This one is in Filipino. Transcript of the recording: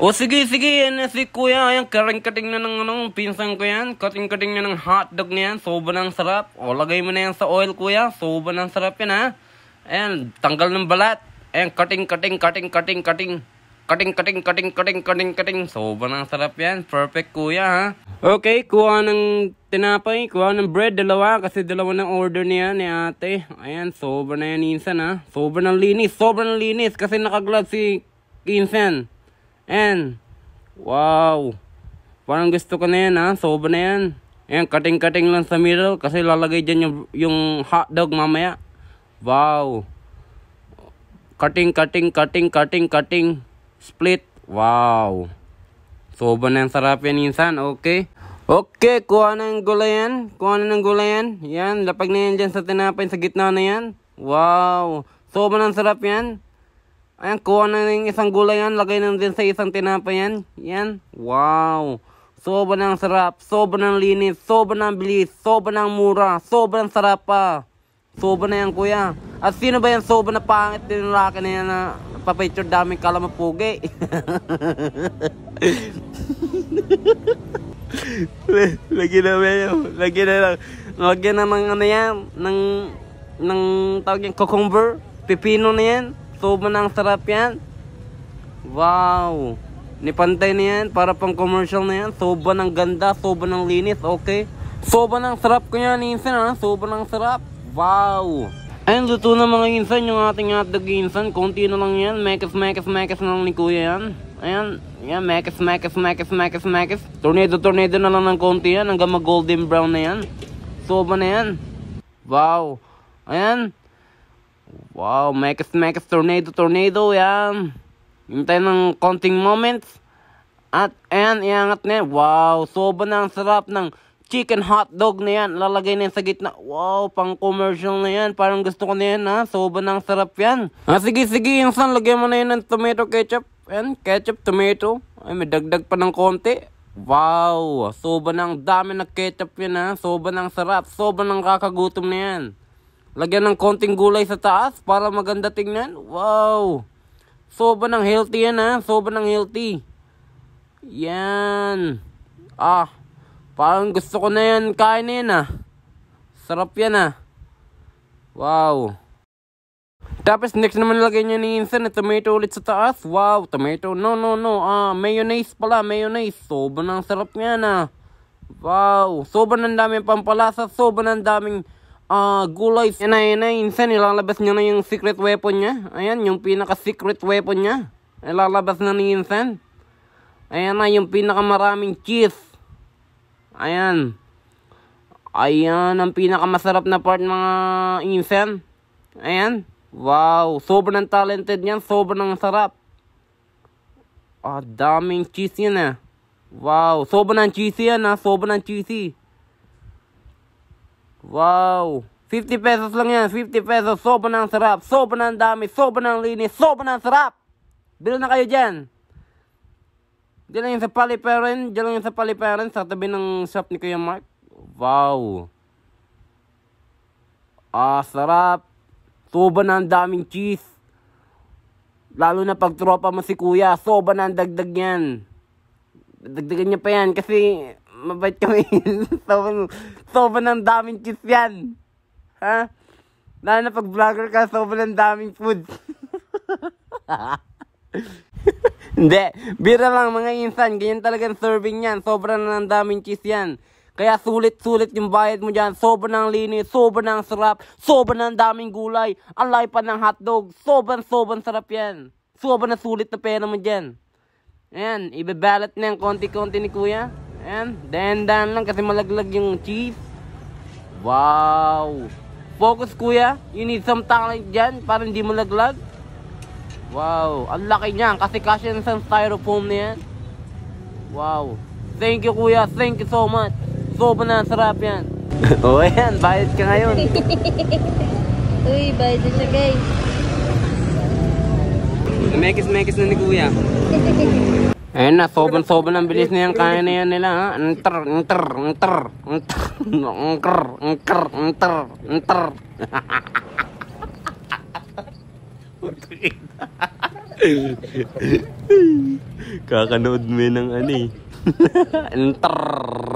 O sige, sige, yan na si kuya. Ayan, karing-kating na ng ano, pinsan ko yan. Kating-kating na ng hotdog na yan. Soba ng sarap. O lagay mo na yan sa oil kuya. Soba ng sarap yan ha. Ayan, tanggal ng balat. Ayan, kating-kating, kating-kating, cutting, cutting, cutting, cutting, cutting. Cutting, cutting, cutting, cutting, cutting, cutting. Soba ng sarap yan. Perfect kuya ha. Okay, kuha ng tinapay, kuha ng bread, dalawa. Kasi dalawa ng order niya ni ate. Ayan, soba na yan insan ha. Soba ng linis, soba ng linis. Kasi nakaglad si Insan. And, wow. Parang gusto ko na yan ha. Sobra na yan. Ayan, cutting-cutting lang sa middle kasi lalagay dyan yung, yung hotdog mamaya. Wow. Cutting, cutting, cutting, cutting, cutting. Split. Wow. Sobra na yung sarap yan insan. Okay. Okay, kuha na ng gulay yan. Kuha na ng gulay yan. Yan, lapag na yan dyan sa tinapay sa gitna na yan. Wow. Sobra ng sarap yan. Ayan, kuha na ng isang gulay yan. Lagay na din sa isang tinapa yan. Yan. Wow. Sobrang ng sarap. Sobrang ng linis. Sobrang ng bilis. Sobrang ng mura. Sobrang sarap pa. Sobrang na yan, kuya. At sino ba yan sobrang na pangit din laki na yan na papicture daming kala mapugi. lagi na ba yan? Lagi na lang. Lagi na ng ano yan. Ng, ng tawag yan, cucumber. Pipino na yan. Tubo ng sarap yan. Wow. Nipantay na yan. Para pang commercial na yan. Soba ng ganda. Soba ng linis. Okay. Soba ng sarap ko yan. Insan ha. Soba ng sarap. Wow. Ayun, luto na mga insan. Yung ating hotdog insan. Konti na lang yan. Mekes, mekes, mekes na lang ni kuya yan. Ayan, yan, mekes, mekes, mekes, mekes, mekes. Tornado, tornado na lang ng konti yan hanggang mag-golden brown na yan. Soba na yan. Wow. Ayan, Wow, megas megas tornado tornado yan. Hintay ng konting moments. At ayan, iangat na Wow, soba na ang sarap ng chicken hot dog na yan. Lalagay na yan sa gitna. Wow, pang commercial na yan. Parang gusto ko na yan ha. Soba na ang sarap yan. Ah, sige, sige. Insan, lagyan mo na yan ng tomato ketchup. Ayan, ketchup, tomato. Ay, may dagdag pa ng konti. Wow, soba na ang dami na ketchup yan ha. Soba na ang sarap. Soba na ang kakagutom na yan. Lagyan ng konting gulay sa taas para maganda tingnan. Wow! Sobrang healthy yan ha. Sobrang healthy. Yan. Ah. Parang gusto ko na yan. Kain na yan ha. Ah. Sarap yan ha. Ah. Wow. Tapos next naman lagyan niya ni Insan na eh, tomato ulit sa taas. Wow, tomato. No, no, no. Ah, mayonnaise pala, mayonnaise. Sobrang sarap niya ah. na. Wow, sobrang ang daming pampalasa, sobrang ang daming uh, gulay. Yan na, yan na. Insan, ilalabas niya na yung secret weapon niya. Ayan, yung pinaka-secret weapon niya. Ilalabas na ni Insan. Ayan na, yung pinakamaraming cheese. Ayan. Ayan, ang pinakamasarap na part mga Insan. Ayan. Wow, sobrang talented niyan. Sobrang sarap. Ah, daming cheese yan eh. Ah. Wow, sobrang cheesy yan ah. Sobrang cheesy. Wow! 50 pesos lang yan. 50 pesos. Sobrang ang sarap. Sobrang ang dami. Sobrang ang linis. Sobrang ang sarap. Bill na kayo dyan. Diyan lang yun sa paliperan. Diyan lang yun sa paliperan. Sa tabi ng shop ni Kuya Mark. Wow. Ah, sarap. Sobrang ang daming cheese. Lalo na pag tropa mo si Kuya. Sobrang ang dagdag yan. Dagdagan niya pa yan. Kasi mabait kami. sobrang, sobrang ang daming kiss yan. Ha? Lalo na pag vlogger ka, sobrang daming food. Hindi, bira lang mga insan. Ganyan talaga ang serving yan. Sobrang ang daming cheese yan. Kaya sulit-sulit yung bayad mo dyan. Sobrang linis, sobrang sarap, sobrang ang daming gulay, alay pa ng hotdog. Sobrang sobrang sarap yan. Sobrang na sulit na pera mo dyan. Ayan, ibabalat na yung konti-konti ni kuya. And then dan lang kasi malaglag yung cheese. Wow! Focus kuya, you need some talent dyan para hindi malaglag. Wow, ang laki niya. kasi kasi sa styrofoam niya. yan. Wow, thank you kuya, thank you so much. Sobrang na sarap yan. o oh, ayan, bayad ka ngayon. Uy, bayad na siya guys. Mekis-mekis na ni kuya. Ayun na, sobrang-sobrang ang bilis na yung kaya na yan nila ha. Ntar, ntar, ntar, ntar, ntar, ntar, ntar, ntar. Kakanood mo ng ano eh. Ntar.